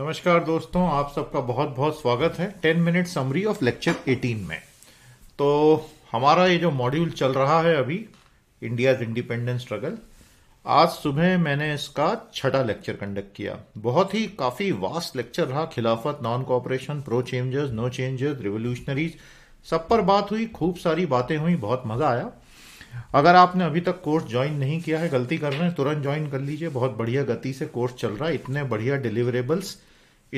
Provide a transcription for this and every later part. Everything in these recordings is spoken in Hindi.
नमस्कार दोस्तों आप सबका बहुत बहुत स्वागत है ten minute summary of lecture eighteen में तो हमारा ये जो मॉड्यूल चल रहा है अभी इंडिया इंडिपेंडेंस स्ट्रगल आज सुबह मैंने इसका छठा लेक्चर कंडक्ट किया बहुत ही काफ़ी वास्ट लेक्चर रहा खिलाफत non cooperation pro changes no changes revolutionaries सब पर बात हुई खूब सारी बातें हुई बहुत मज़ा आया अगर आपने अभी तक कोर्स ज्वाइन नहीं किया है गलती कर रहे हैं तुरंत ज्वाइन कर लीजिए बहुत बढ़िया गति से कोर्स चल रहा है इतने बढ़िया डिलीवरेबल्स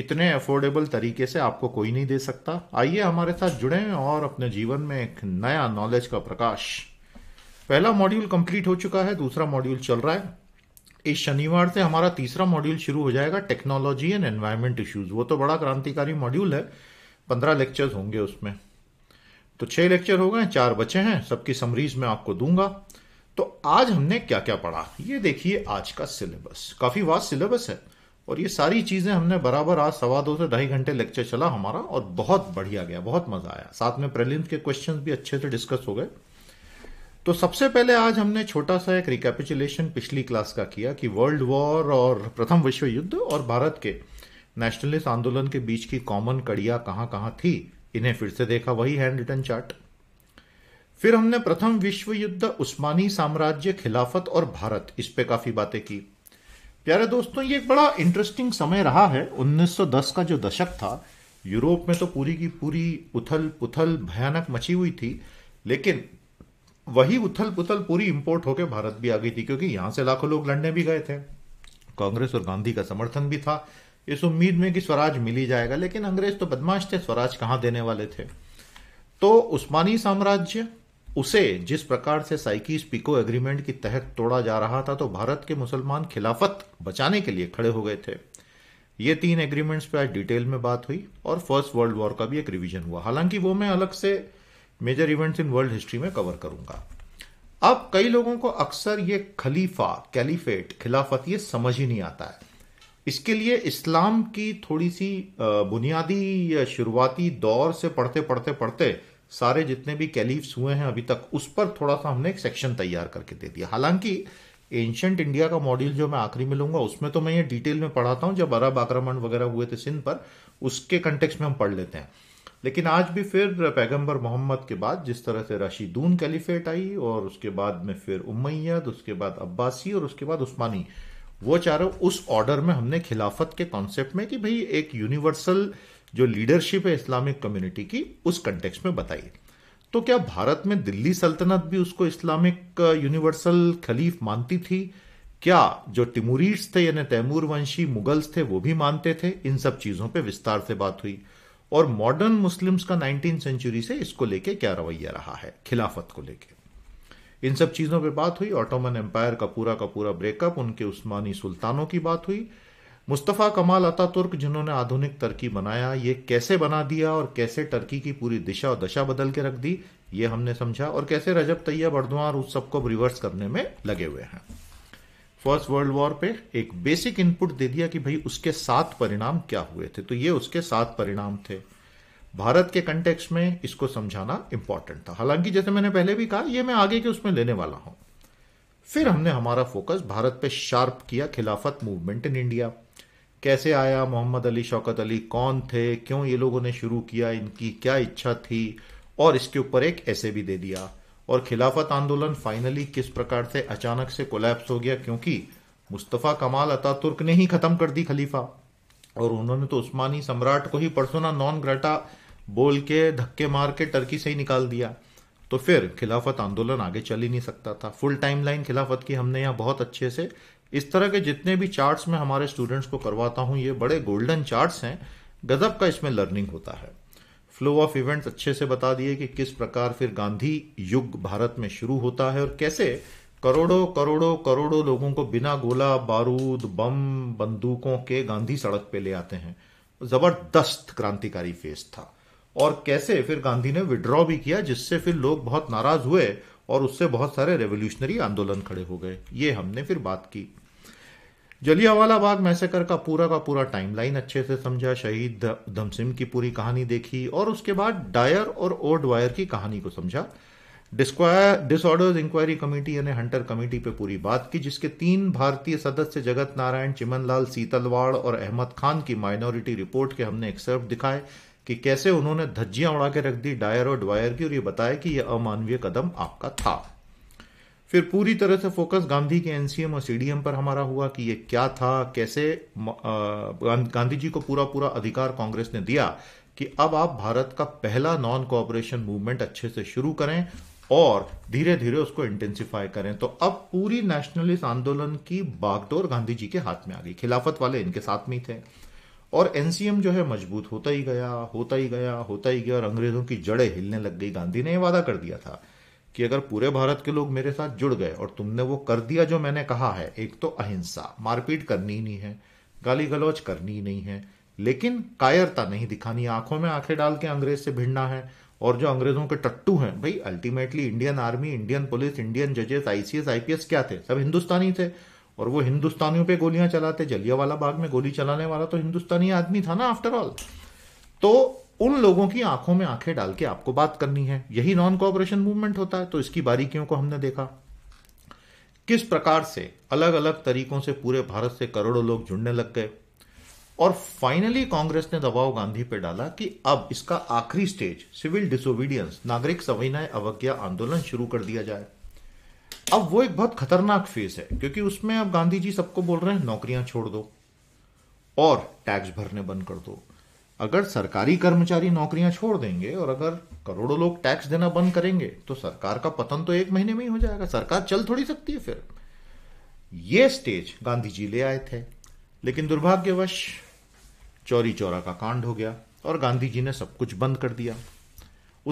इतने अफोर्डेबल तरीके से आपको कोई नहीं दे सकता आइए हमारे साथ जुड़े और अपने जीवन में एक नया नॉलेज का प्रकाश पहला मॉड्यूल कंप्लीट हो चुका है दूसरा मॉड्यूल चल रहा है इस शनिवार से हमारा तीसरा मॉड्यूल शुरू हो जाएगा टेक्नोलॉजी एंड एनवायरमेंट इश्यूज वो तो बड़ा क्रांतिकारी मॉड्यूल है पंद्रह लेक्चर्स होंगे उसमें तो छह लेक्चर हो गए चार बचे हैं सबकी समरीज मैं आपको दूंगा तो आज हमने क्या क्या पढ़ा ये देखिए आज का सिलेबस काफी वास्ट सिलेबस है और ये सारी चीज़ें हमने बराबर आज सवा दो से ढाई घंटे लेक्चर चला हमारा और बहुत बढ़िया गया बहुत मज़ा आया साथ में प्रेलिम्स के क्वेश्चन भी अच्छे से डिस्कस हो गए तो सबसे पहले आज हमने छोटा सा एक रिकेपिचुलेशन पिछली क्लास का किया कि वर्ल्ड वॉर और प्रथम विश्व युद्ध और भारत के नेशनलिस्ट आंदोलन के बीच की कॉमन कड़िया कहां कहां थी इन्हें फिर से देखा वही हैंड रिटर्न चार्ट फिर हमने प्रथम विश्व युद्ध उस्मानी साम्राज्य खिलाफत और भारत इस पे काफी बातें की प्यारे दोस्तों ये एक बड़ा इंटरेस्टिंग समय रहा है 1910 का जो दशक था यूरोप में तो पूरी की पूरी उथल पुथल भयानक मची हुई थी लेकिन वही उथल पुथल पूरी इंपोर्ट होकर भारत भी आ गई थी क्योंकि यहां से लाखों लोग लड़ने भी गए थे कांग्रेस और गांधी का समर्थन भी था इस उम्मीद में कि स्वराज मिल ही जाएगा लेकिन अंग्रेज तो बदमाश थे स्वराज कहां देने वाले थे तो उस्मानी साम्राज्य उसे जिस प्रकार से साइकीस पिको एग्रीमेंट के तहत तोड़ा जा रहा था तो भारत के मुसलमान खिलाफत बचाने के लिए खड़े हो गए थे ये तीन एग्रीमेंट्स पर आज डिटेल में बात हुई और फर्स्ट वर्ल्ड वॉर का भी एक रिवीजन हुआ हालांकि वो मैं अलग से major events in world history में कवर करूंगा अब कई लोगों को अक्सर ये खलीफा कैलिफेट खिलाफत ये समझ ही नहीं आता है इसके लिए इस्लाम की थोड़ी सी बुनियादी शुरुआती दौर से पढ़ते पढ़ते पढ़ते सारे जितने भी कैलीफ्स हुए हैं अभी तक उस पर थोड़ा सा हमने एक सेक्शन तैयार करके दे दिया हालांकि एंशंट इंडिया का मॉड्यूल जो मैं आखिरी में लूंगा उसमें तो मैं ये डिटेल में पढ़ाता हूं जब अरब आक्रमण वगैरह हुए थे सिंध पर उसके कंटेक्स में हम पढ़ लेते हैं लेकिन आज भी फिर पैगंबर मोहम्मद के बाद जिस तरह से राशिदून कैलिफेट आई और उसके बाद में फिर उमैयद उसके बाद अब्बासी और उसके बाद उस्मानी वो चारों उस ऑर्डर में हमने खिलाफत के कॉन्सेप्ट में कि भाई एक यूनिवर्सल जो लीडरशिप है इस्लामिक कम्युनिटी की उस कंटेक्स में बताइए तो क्या भारत में दिल्ली सल्तनत भी उसको इस्लामिक यूनिवर्सल खलीफ मानती थी क्या जो तिमुरीड्स थे यानी तैमूर वंशी मुगल्स थे वो भी मानते थे इन सब चीजों पे विस्तार से बात हुई और मॉडर्न मुस्लिम्स का नाइनटीन सेंचुरी से इसको लेके क्या रवैया रहा है खिलाफत को लेके इन सब चीजों पे बात हुई ऑटोमन एम्पायर का पूरा का पूरा ब्रेकअप उनके उस्मानी सुल्तानों की बात हुई मुस्तफ़ा कमाल अता तुर्क जिन्होंने आधुनिक तर्की बनाया ये कैसे बना दिया और कैसे तर्की की पूरी दिशा और दशा बदल के रख दी ये हमने समझा और कैसे रजब तैयब अर्दवार उस सबको रिवर्स करने में लगे हुए हैं फर्स्ट वर्ल्ड वॉर पे एक बेसिक इनपुट दे दिया कि भाई उसके सात परिणाम क्या हुए थे तो ये उसके सात परिणाम थे भारत के कंटेक्स में इसको समझाना इंपॉर्टेंट था हालांकि जैसे मैंने पहले भी कहा ये मैं आगे के उसमें लेने वाला हूं फिर हमने हमारा फोकस भारत पे शार्प किया खिलाफत मूवमेंट इन इंडिया कैसे आया मोहम्मद अली शौकत अली कौन थे क्यों ये लोगों ने शुरू किया इनकी क्या इच्छा थी और इसके ऊपर एक ऐसे भी दे दिया और खिलाफत आंदोलन फाइनली किस प्रकार से अचानक से कोलैप्स हो गया क्योंकि मुस्तफ़ा कमाल अता तुर्क ने ही ख़त्म कर दी खलीफा और उन्होंने तो उस्मानी सम्राट को ही परसोना नॉन ग्रेटा बोल के धक्के मार के टर्की से ही निकाल दिया तो फिर खिलाफत आंदोलन आगे चल ही नहीं सकता था फुल टाइम लाइन खिलाफत की हमने यहाँ बहुत अच्छे से इस तरह के जितने भी चार्ट्स में हमारे स्टूडेंट्स को करवाता हूं ये बड़े गोल्डन चार्ट्स हैं गजब का इसमें लर्निंग होता है फ्लो ऑफ इवेंट्स अच्छे से बता दिए कि किस प्रकार फिर गांधी युग भारत में शुरू होता है और कैसे करोड़ों करोड़ों करोड़ों लोगों को बिना गोला बारूद बम बंदूकों के गांधी सड़क पे ले आते हैं जबरदस्त क्रांतिकारी फेज था और कैसे फिर गांधी ने विड्रॉ भी किया जिससे फिर लोग बहुत नाराज हुए और उससे बहुत सारे रेवोल्यूशनरी आंदोलन खड़े हो गए ये हमने फिर बात की जलियावाला बाग मैसेकर का पूरा का पूरा टाइमलाइन अच्छे से समझा शहीद धमसिम की पूरी कहानी देखी और उसके बाद डायर और ओड वायर की कहानी को समझा डिसऑर्डर्स इंक्वायरी कमेटी यानी हंटर कमेटी पे पूरी बात की जिसके तीन भारतीय सदस्य जगत नारायण चिमनलाल सीतलवाड़ और अहमद खान की माइनॉरिटी रिपोर्ट के हमने एक्सर्प दिखाए कि कैसे उन्होंने धज्जियां उड़ा के रख दी डायर और डायर की और ये बताया कि यह अमानवीय कदम आपका था फिर पूरी तरह से फोकस गांधी के एनसीएम और सीडीएम पर हमारा हुआ कि ये क्या था कैसे गांधी जी को पूरा पूरा अधिकार कांग्रेस ने दिया कि अब आप भारत का पहला नॉन कोऑपरेशन मूवमेंट अच्छे से शुरू करें और धीरे धीरे उसको इंटेंसिफाई करें तो अब पूरी नेशनलिस्ट आंदोलन की बागडोर गांधी जी के हाथ में आ गई खिलाफत वाले इनके साथ में ही थे और एनसीएम जो है मजबूत होता ही गया होता ही गया होता ही गया और अंग्रेजों की जड़ें हिलने लग गई गांधी ने यह वादा कर दिया था कि अगर पूरे भारत के लोग मेरे साथ जुड़ गए और तुमने वो कर दिया जो मैंने कहा है एक तो अहिंसा मारपीट करनी ही नहीं है गाली गलौज करनी ही नहीं है लेकिन कायरता नहीं दिखानी आंखों में आंखें डाल के अंग्रेज से भिड़ना है और जो अंग्रेजों के टट्टू हैं भाई ultimately Indian army Indian police Indian जजेस आईसीएस आईपीएस क्या थे सब हिंदुस्तानी थे और वो हिंदुस्तानियों पे गोलियां चलाते जलिया वाला बाग में गोली चलाने वाला तो हिंदुस्तानी आदमी था ना आफ्टर ऑल तो उन लोगों की आंखों में आंखें डाल के आपको बात करनी है यही नॉन कॉपरेशन मूवमेंट होता है तो इसकी बारीकियों को हमने देखा किस प्रकार से अलग अलग तरीकों से पूरे भारत से करोड़ों लोग जुड़ने लग गए और फाइनली कांग्रेस ने दबाव गांधी पर डाला कि अब इसका आखिरी स्टेज सिविल डिसोबीडियंस नागरिक संविनय अवज्ञा आंदोलन शुरू कर दिया जाए अब वो एक बहुत खतरनाक फेज है क्योंकि उसमें अब गांधी जी सबको बोल रहे हैं नौकरियां छोड़ दो और टैक्स भरने बंद कर दो अगर सरकारी कर्मचारी नौकरियां छोड़ देंगे और अगर करोड़ों लोग टैक्स देना बंद करेंगे तो सरकार का पतन तो एक महीने में ही हो जाएगा सरकार चल थोड़ी सकती है फिर ये स्टेज गांधी जी ले आए थे लेकिन दुर्भाग्यवश चौरी चौरा का कांड हो गया और गांधी जी ने सब कुछ बंद कर दिया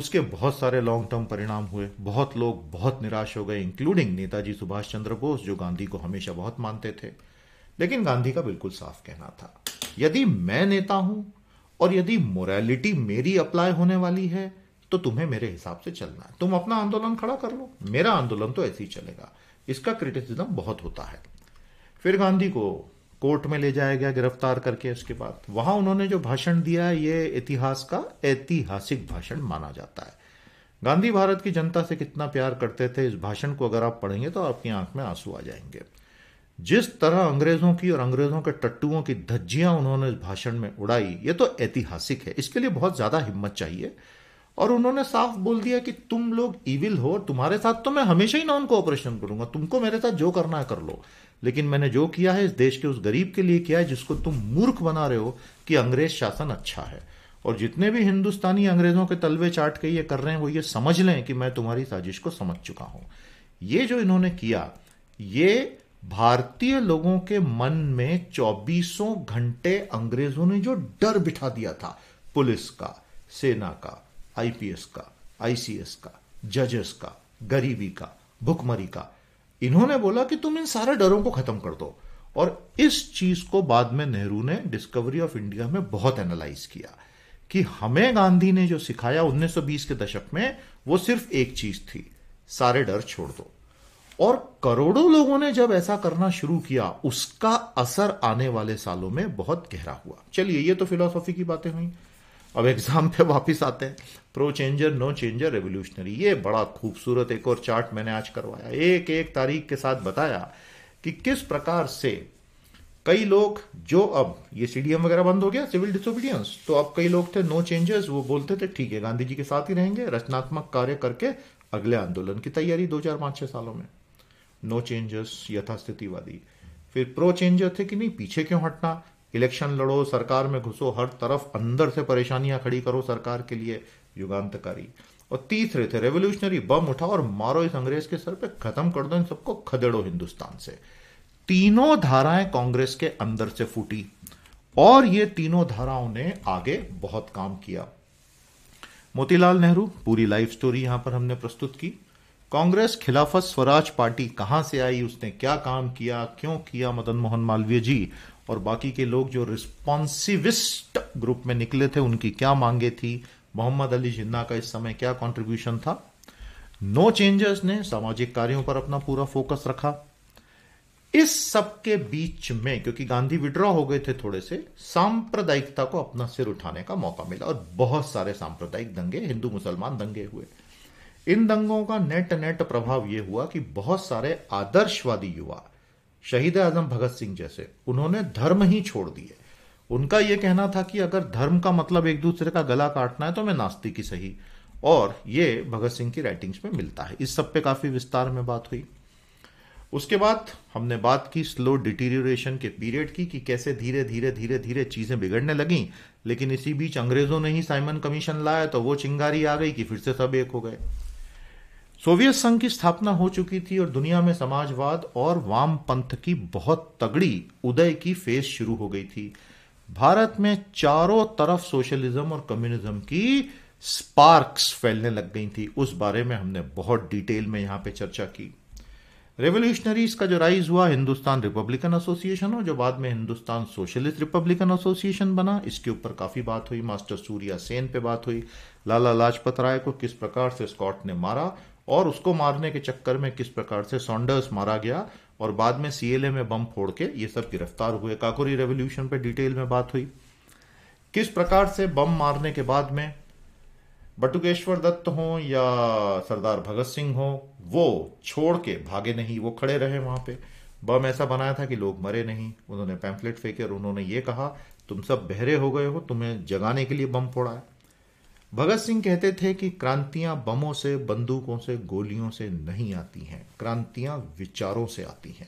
उसके बहुत सारे लॉन्ग टर्म परिणाम हुए बहुत लोग बहुत निराश हो गए इंक्लूडिंग नेताजी सुभाष चंद्र बोस जो गांधी को हमेशा बहुत मानते थे लेकिन गांधी का बिल्कुल साफ कहना था यदि मैं नेता हूं और यदि मोरालिटी मेरी अप्लाई होने वाली है तो तुम्हें मेरे हिसाब से चलना है तुम अपना आंदोलन खड़ा कर लो मेरा आंदोलन तो ऐसे ही चलेगा इसका क्रिटिसिज्म बहुत होता है फिर गांधी को कोर्ट में ले जाया गया गिरफ्तार करके उसके बाद वहां उन्होंने जो भाषण दिया ये इतिहास का ऐतिहासिक भाषण माना जाता है गांधी भारत की जनता से कितना प्यार करते थे इस भाषण को अगर आप पढ़ेंगे तो आपकी आंख में आंसू आ जाएंगे जिस तरह अंग्रेजों की और अंग्रेजों के टट्टुओं की धज्जियां उन्होंने इस भाषण में उड़ाई ये तो ऐतिहासिक है इसके लिए बहुत ज्यादा हिम्मत चाहिए और उन्होंने साफ बोल दिया कि तुम लोग इविल हो तुम्हारे साथ तो मैं हमेशा ही नॉन कोऑपरेशन करूंगा तुमको मेरे साथ जो करना है कर लो लेकिन मैंने जो किया है इस देश के उस गरीब के लिए किया है जिसको तुम मूर्ख बना रहे हो कि अंग्रेज शासन अच्छा है और जितने भी हिंदुस्तानी अंग्रेजों के तलवे चाट के ये कर रहे हैं वो ये समझ लें कि मैं तुम्हारी साजिश को समझ चुका हूं ये जो इन्होंने किया ये भारतीय लोगों के मन में चौबीसों घंटे अंग्रेजों ने जो डर बिठा दिया था पुलिस का सेना का आईपीएस का आईसीएस का जजेस का गरीबी का भुखमरी का इन्होंने बोला कि तुम इन सारे डरों को खत्म कर दो और इस चीज को बाद में नेहरू ने डिस्कवरी ऑफ इंडिया में बहुत एनालाइज किया कि हमें गांधी ने जो सिखाया 1920 के दशक में वो सिर्फ एक चीज थी सारे डर छोड़ दो और करोड़ों लोगों ने जब ऐसा करना शुरू किया उसका असर आने वाले सालों में बहुत गहरा हुआ चलिए ये तो फिलोसॉफी की बातें हुई अब एग्जाम पे वापस आते हैं pro changer no changer revolutionary ये बड़ा खूबसूरत एक और चार्ट मैंने आज करवाया एक एक तारीख के साथ बताया कि किस प्रकार से कई लोग जो अब ये सीडीएम वगैरह बंद हो गया सिविल डिसोबीडियंस तो अब कई लोग थे नो चेंजर्स वो बोलते थे ठीक है गांधी जी के साथ ही रहेंगे रचनात्मक कार्य करके अगले आंदोलन की तैयारी दो हजार पांच छह सालों में नो चेंजर्स यथास्थितिवादी फिर प्रो चेंजर थे कि नहीं पीछे क्यों हटना इलेक्शन लड़ो सरकार में घुसो हर तरफ अंदर से परेशानियां खड़ी करो सरकार के लिए युगांतकारी और तीसरे थे रेवोल्यूशनरी बम उठाओ और मारो इस अंग्रेज के सर पे खत्म कर दो इन सबको खदेड़ो हिंदुस्तान से तीनों धाराएं कांग्रेस के अंदर से फूटी और ये तीनों धाराओं ने आगे बहुत काम किया मोतीलाल नेहरू पूरी लाइफ स्टोरी यहां पर हमने प्रस्तुत की कांग्रेस खिलाफत स्वराज पार्टी कहां से आई उसने क्या काम किया क्यों किया मदन मोहन मालवीय जी और बाकी के लोग जो रिस्पॉन्सिविस्ट ग्रुप में निकले थे उनकी क्या मांगे थी मोहम्मद अली जिन्ना का इस समय क्या कॉन्ट्रीब्यूशन था नो चेंजर्स ने सामाजिक कार्यों पर अपना पूरा फोकस रखा इस सब के बीच में क्योंकि गांधी विड्रॉ हो गए थे थोड़े से सांप्रदायिकता को अपना सिर उठाने का मौका मिला और बहुत सारे सांप्रदायिक दंगे हिंदू मुसलमान दंगे हुए इन दंगों का नेट नेट प्रभाव यह हुआ कि बहुत सारे आदर्शवादी युवा शहीद आजम भगत सिंह जैसे उन्होंने धर्म ही छोड़ दिए उनका यह कहना था कि अगर धर्म का मतलब एक दूसरे का गला काटना है तो मैं नास्तिक ही सही और ये भगत सिंह की राइटिंग्स में मिलता है इस सब पे काफी विस्तार में बात हुई उसके बाद हमने बात की स्लो डिटीरियोरेशन के पीरियड की कि कैसे धीरे धीरे धीरे धीरे चीज़ें बिगड़ने लगी लेकिन इसी बीच अंग्रेज़ों ने ही साइमन कमीशन लाया तो वो चिंगारी आ गई कि फिर से सब एक हो गए सोवियत संघ की स्थापना हो चुकी थी और दुनिया में समाजवाद और वाम पंथ की बहुत तगड़ी उदय की फेज शुरू हो गई थी भारत में चारों तरफ सोशलिज्म और कम्युनिज्म की स्पार्क्स फैलने लग गई थी उस बारे में हमने बहुत डिटेल में यहां पे चर्चा की रेवोल्यूशनरीज का जो राइज हुआ हिंदुस्तान रिपब्लिकन एसोसिएशन और जो बाद में हिंदुस्तान सोशलिस्ट रिपब्लिकन एसोसिएशन बना इसके ऊपर काफी बात हुई मास्टर सूर्या सेन पे बात हुई लाला लाजपत राय को किस प्रकार से स्कॉट ने मारा और उसको मारने के चक्कर में किस प्रकार से सॉन्डर्स मारा गया और बाद में सीएलए में बम फोड़ के ये सब गिरफ्तार हुए काकोरी रेवोल्यूशन पे डिटेल में बात हुई किस प्रकार से बम मारने के बाद में बटुकेश्वर दत्त हो या सरदार भगत सिंह हो वो छोड़ के भागे नहीं वो खड़े रहे वहां पे बम ऐसा बनाया था कि लोग मरे नहीं उन्होंने पैम्फलेट फेंके और उन्होंने ये कहा तुम सब बहरे हो गए हो तुम्हें जगाने के लिए बम फोड़ा है भगत सिंह कहते थे कि क्रांतियां बमों से बंदूकों से गोलियों से नहीं आती हैं क्रांतियां विचारों से आती हैं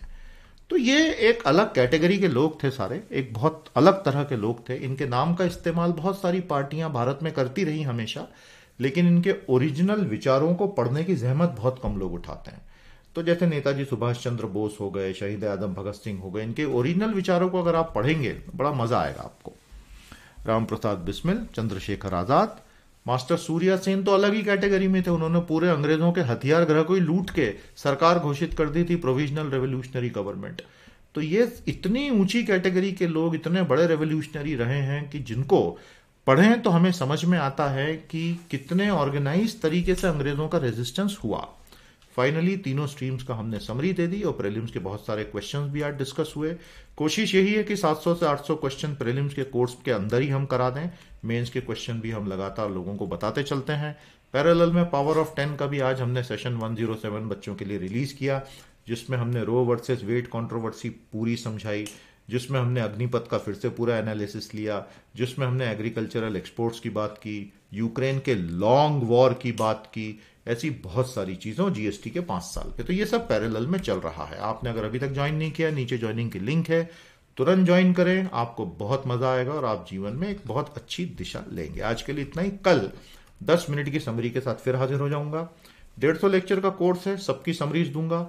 तो ये एक अलग कैटेगरी के लोग थे सारे एक बहुत अलग तरह के लोग थे इनके नाम का इस्तेमाल बहुत सारी पार्टियां भारत में करती रही हमेशा लेकिन इनके ओरिजिनल विचारों को पढ़ने की जहमत बहुत कम लोग उठाते हैं तो जैसे नेताजी सुभाष चंद्र बोस हो गए शहीद आदम भगत सिंह हो गए इनके ओरिजिनल विचारों को अगर आप पढ़ेंगे बड़ा मजा आएगा आपको राम प्रसाद बिस्मिल चंद्रशेखर आज़ाद मास्टर सूर्या सेन तो अलग ही कैटेगरी में थे उन्होंने पूरे अंग्रेजों के हथियार ग्रह को ही लूट के सरकार घोषित कर दी थी प्रोविजनल रेवोल्यूशनरी गवर्नमेंट तो ये इतनी ऊंची कैटेगरी के लोग इतने बड़े रेवोल्यूशनरी रहे हैं कि जिनको पढ़े तो हमें समझ में आता है कि कितने ऑर्गेनाइज तरीके से अंग्रेजों का रेजिस्टेंस हुआ फाइनली तीनों स्ट्रीम्स का हमने समरी दे दी और प्रेलिम्स के बहुत सारे क्वेश्चंस भी आज डिस्कस हुए कोशिश यही है कि 700 से 800 क्वेश्चन प्रेलिम्स के कोर्स के अंदर ही हम करा दें मेंस के क्वेश्चन भी हम लगातार लोगों को बताते चलते हैं पैरेलल में पावर ऑफ टेन का भी आज हमने सेशन 107 बच्चों के लिए रिलीज़ किया जिसमें हमने रो वर्सेस वेट कंट्रोवर्सी पूरी समझाई जिसमें हमने अग्निपथ का फिर से पूरा एनालिसिस लिया जिसमें हमने एग्रीकल्चरल एक्सपोर्ट्स की बात की यूक्रेन के लॉन्ग वॉर की बात की ऐसी बहुत सारी चीज़ों जीएसटी के पांच साल के तो ये सब पैरेलल में चल रहा है आपने अगर अभी तक ज्वाइन नहीं किया नीचे ज्वाइनिंग की लिंक है तुरंत ज्वाइन करें आपको बहुत मजा आएगा और आप जीवन में एक बहुत अच्छी दिशा लेंगे आज के लिए इतना ही कल दस मिनट की समरी के साथ फिर हाजिर हो जाऊंगा डेढ़ सौ लेक्चर का कोर्स है सबकी समरीज दूंगा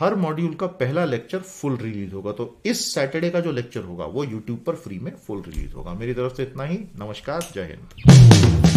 हर मॉड्यूल का पहला लेक्चर फुल रिलीज होगा तो इस सैटरडे का जो लेक्चर होगा वो यूट्यूब पर फ्री में फुल रिलीज होगा मेरी तरफ से इतना ही नमस्कार जय हिंद